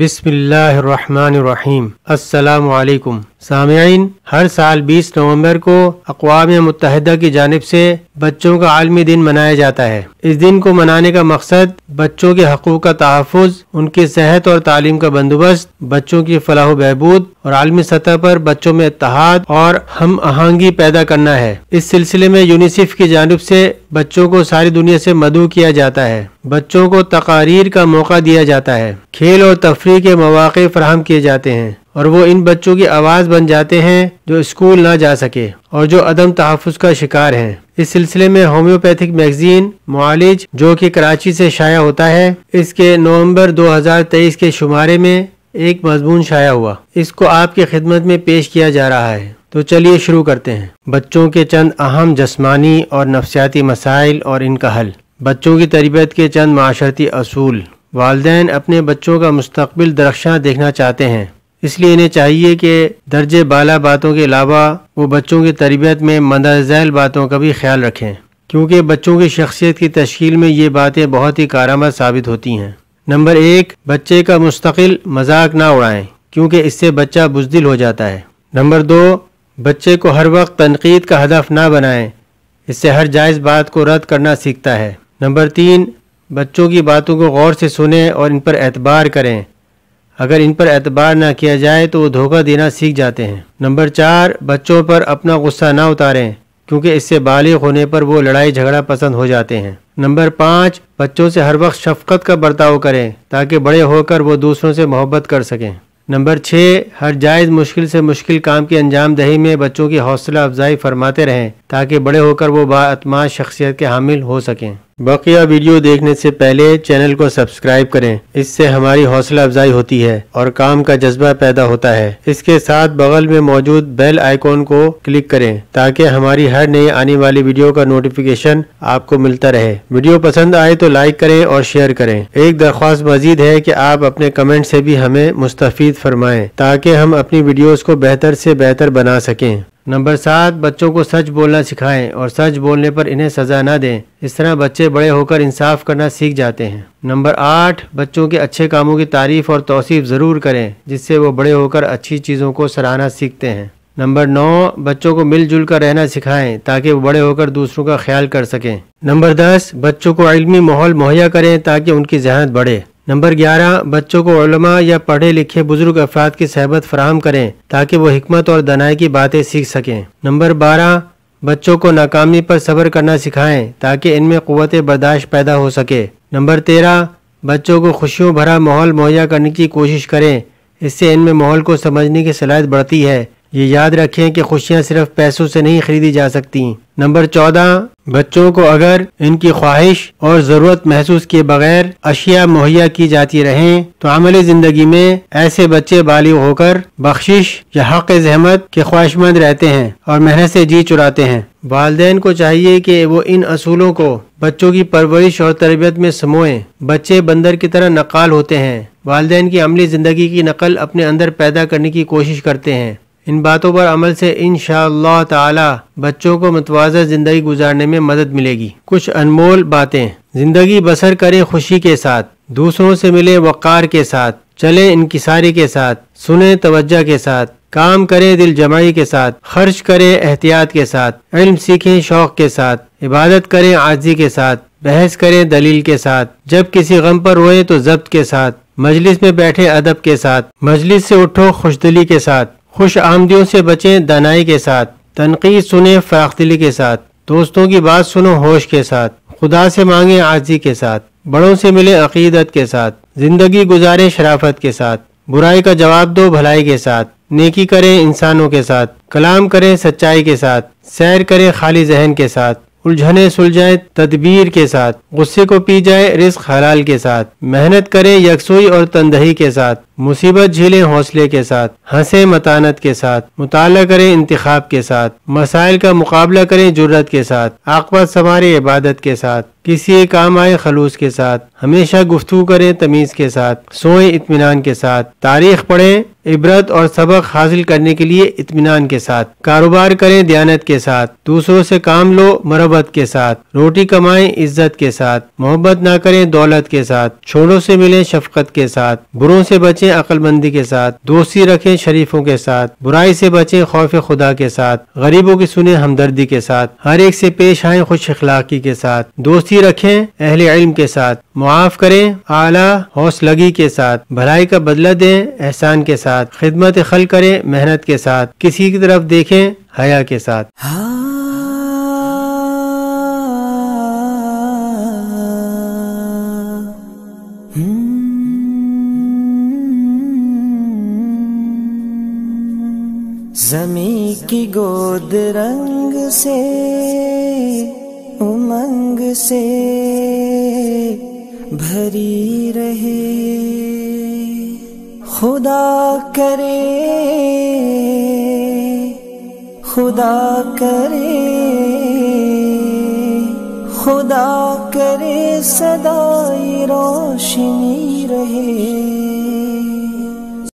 बिसमीम् अल्लाम सामयन हर साल 20 नवंबर को अकवाम मुतहदा की जानब से बच्चों का आलमी दिन मनाया जाता है इस दिन को मनाने का मकसद बच्चों के हकूक का तहफ़ उनकी सेहत और तालीम का बंदोबस्त बच्चों की फलाह बहबूद और आलमी सतह पर बच्चों में इतहाद और हम आहंगी पैदा करना है इस सिलसिले में यूनिसेफ की जानब से बच्चों को सारी दुनिया से मदू किया जाता है बच्चों को तकारीर का मौका दिया जाता है खेल और तफरी के मौाक़े फ्राहम किए जाते हैं और वो इन बच्चों की आवाज़ बन जाते हैं जो स्कूल ना जा सके और जो अदम तहफ़ का शिकार हैं इस सिलसिले में होम्योपैथिक मैगजीन मालिज जो कि कराची से शाया होता है इसके नवंबर 2023 के शुमारे में एक मजमून शाया हुआ इसको आपकी खिदमत में पेश किया जा रहा है तो चलिए शुरू करते हैं बच्चों के चंद अहम जस्मानी और नफसियाती मसाइल और इनका हल बच्चों की तरबियत के चंद माशरती असूल वालदेन अपने बच्चों का मुस्तबिल दरख्शा देखना चाहते हैं इसलिए इन्हें चाहिए कि दर्जे बाला बातों के अलावा वो बच्चों की तरबियत में मंदाजैल बातों का भी ख्याल रखें क्योंकि बच्चों की शख्सियत की तश्ील में ये बातें बहुत ही कारामद साबित होती हैं नंबर एक बच्चे का मुस्तकिल मजाक ना उड़ाएं क्योंकि इससे बच्चा बुजदिल हो जाता है नंबर दो बच्चे को हर वक्त तनकीद का हदफ ना बनाएं इससे हर जायज़ बात को रद्द करना सीखता है नंबर तीन बच्चों की बातों को गौर से सुने और इन पर एतबार करें अगर इन पर एतबार ना किया जाए तो वो धोखा देना सीख जाते हैं नंबर चार बच्चों पर अपना गुस्सा ना उतारें क्योंकि इससे बालिग होने पर वो लड़ाई झगड़ा पसंद हो जाते हैं नंबर पाँच बच्चों से हर वक्त शफकत का बर्ताव करें ताकि बड़े होकर वो दूसरों से मोहब्बत कर सकें नंबर छः हर जायज़ मुश्किल से मुश्किल काम की अंजाम दही में बच्चों की हौसला अफजाई फरमाते रहें ताकि बड़े होकर वो बातमाश शख्सियत के हामिल हो सकें बाकिया वीडियो देखने से पहले चैनल को सब्सक्राइब करें इससे हमारी हौसला अफजाई होती है और काम का जज्बा पैदा होता है इसके साथ बगल में मौजूद बेल आइकॉन को क्लिक करें ताकि हमारी हर नई आने वाली वीडियो का नोटिफिकेशन आपको मिलता रहे वीडियो पसंद आए तो लाइक करें और शेयर करें एक दरख्वास्त मजीद है की आप अपने कमेंट से भी हमें मुस्तफ़ फरमाए ताकि हम अपनी वीडियोज को बेहतर से बेहतर बना सकें नंबर सात बच्चों को सच बोलना सिखाएं और सच बोलने पर इन्हें सज़ा ना दें इस तरह बच्चे बड़े होकर इंसाफ करना सीख जाते हैं नंबर आठ बच्चों के अच्छे कामों की तारीफ और तोसीफ़ ज़रूर करें जिससे वो बड़े होकर अच्छी चीज़ों को सराहना सीखते हैं नंबर नौ बच्चों को मिलजुल कर रहना सिखाएं ताकि वो बड़े होकर दूसरों का ख्याल कर सकें नंबर दस बच्चों को इलमी माहौल मुहैया करें ताकि उनकी जहनत बढ़े नंबर ग्यारह बच्चों को उलमा या पढ़े लिखे बुजुर्ग अफराद की सहबत फराहम करें ताकि वो हमत और दनाई की बातें सीख सकें नंबर बारह बच्चों को नाकामी पर सब्र करना सिखाएं ताकि इनमें क़वत बर्दाश्त पैदा हो सके नंबर तेरह बच्चों को खुशियों भरा माहौल मुहैया करने की कोशिश करें इससे इनमें माहौल को समझने की सलाहियत बढ़ती है ये याद रखें कि खुशियाँ सिर्फ पैसों से नहीं खरीदी जा सकती नंबर चौदह बच्चों को अगर इनकी ख्वाहिश और ज़रूरत महसूस किए बगैर अशिया मुहैया की जाती रहें तो अमली ज़िंदगी में ऐसे बच्चे बालिग होकर बख्शिश या हक जहमत के ख्वाहिशमंद रहते हैं और मेहनत से जी चुराते हैं वालदे को चाहिए कि वो इन असूलों को बच्चों की परवरिश और तरबियत में समोए बच्चे बंदर की तरह नकाल होते हैं वालदेन की अमली ज़िंदगी की नकल अपने अंदर पैदा करने की कोशिश करते हैं इन बातों पर अमल से इन ताला बच्चों को मतवाजा ज़िंदगी गुजारने में मदद मिलेगी कुछ अनमोल बातें ज़िंदगी बसर करें खुशी के साथ दूसरों से मिले वक़ार के साथ चले इनकिसारी के साथ सुने तवज्जा के साथ काम करें दिल जमाई के साथ खर्च करें एहतियात के साथ इल्म सीखें शौक के साथ इबादत करें आजी के साथ बहस करें दलील के साथ जब किसी गम पर रोए तो जब्त के साथ मजलिस में बैठे अदब के साथ मजलिस से उठो खुशदली के साथ खुश आमदियों से बचें दानाई के साथ तनकीद सुने फाख्तली के साथ दोस्तों की बात सुनो होश के साथ खुदा से मांगे आजी के साथ बड़ों से मिले अकीदत के साथ जिंदगी गुजारे शराफत के साथ बुराई का जवाब दो भलाई के साथ नेकी करें इंसानों के साथ कलाम करें सच्चाई के साथ सैर करें खाली जहन के साथ उलझने सुलझाए तदबीर के साथ गुस्से को पी जाए रिस्क हलाल के साथ मेहनत करें यकसुई और तनदही के साथ मुसीबत झेले हौसले के साथ हंसे मतानत के साथ मुताल करें इंतखब के साथ मसाइल का मुकाबला करें जरूरत के साथ आकबत संवारें इबादत के साथ किसी काम आए खलूस के साथ हमेशा गुफ्तु करें तमीज़ के साथ सोए इतमान के साथ तारीख पढ़ें इबरत और सबक हासिल करने के लिए इतमान के साथ कारोबार करें दयानत के साथ दूसरों से काम लो मरबत के साथ रोटी कमाएं इज्जत के साथ मोहब्बत ना करें दौलत के साथ छोड़ों से मिलें शफकत के साथ बुरों से बचें से अकलमंदी के साथ दोस्ती रखें शरीफों के साथ बुराई से बचें खौफ खुदा के साथ गरीबों की सुने हमदर्दी के साथ हर एक से पेश आए खुश अखलाकी के साथ दोस्ती रखें अहल इल्म के साथ मुआफ करें आला हौसलगी के साथ भलाई का बदला दें एहसान के साथ खिदमत खल करें मेहनत के साथ किसी की तरफ देखें हया के साथ हाँ। Hmm. जमी की गोद रंग से उमंग से भरी रहे खुदा करे खुदा करे खुदा करे सदाई रोशनी रहे